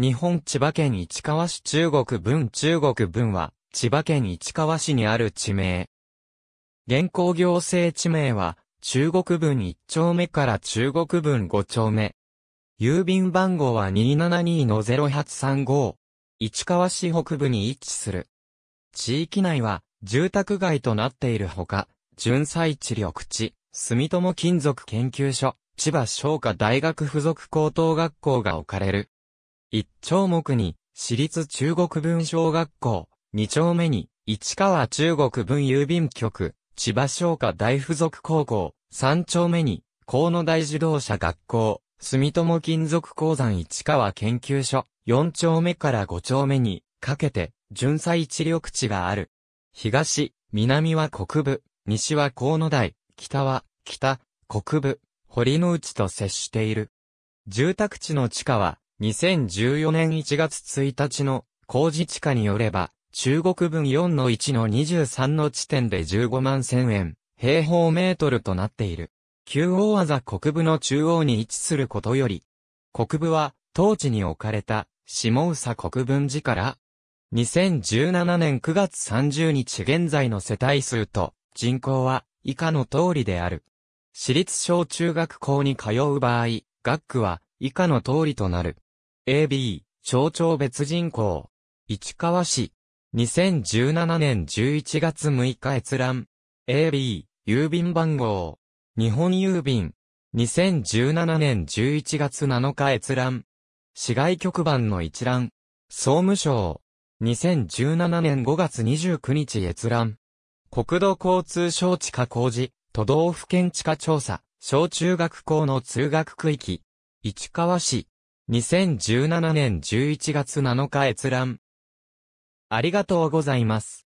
日本千葉県市川市中国文中国文は、千葉県市川市にある地名。現行行政地名は、中国文1丁目から中国文5丁目。郵便番号は272-0835。市川市北部に位置する。地域内は、住宅街となっているほか、純菜地緑地、住友金属研究所、千葉商科大学附属高等学校が置かれる。一丁目に、私立中国文小学校、二丁目に、市川中国文郵便局、千葉商科大附属高校、三丁目に、河野大自動車学校、住友金属鉱山市川研究所、四丁目から五丁目に、かけて、純査一緑地がある。東、南は国部、西は河野台、北は、北、国部、堀之内と接している。住宅地の地下は、2014年1月1日の工事地下によれば、中国分4の1の23の地点で15万千円、平方メートルとなっている。旧大技国部の中央に位置することより、国部は当地に置かれた下宇佐国分寺から、2017年9月30日現在の世帯数と人口は以下の通りである。私立小中学校に通う場合、学区は以下の通りとなる。AB、省庁別人口。市川市。2017年11月6日閲覧。AB、郵便番号。日本郵便。2017年11月7日閲覧。市外局番の一覧。総務省。2017年5月29日閲覧。国土交通省地下工事、都道府県地下調査、小中学校の通学区域。市川市。2017年11月7日閲覧。ありがとうございます。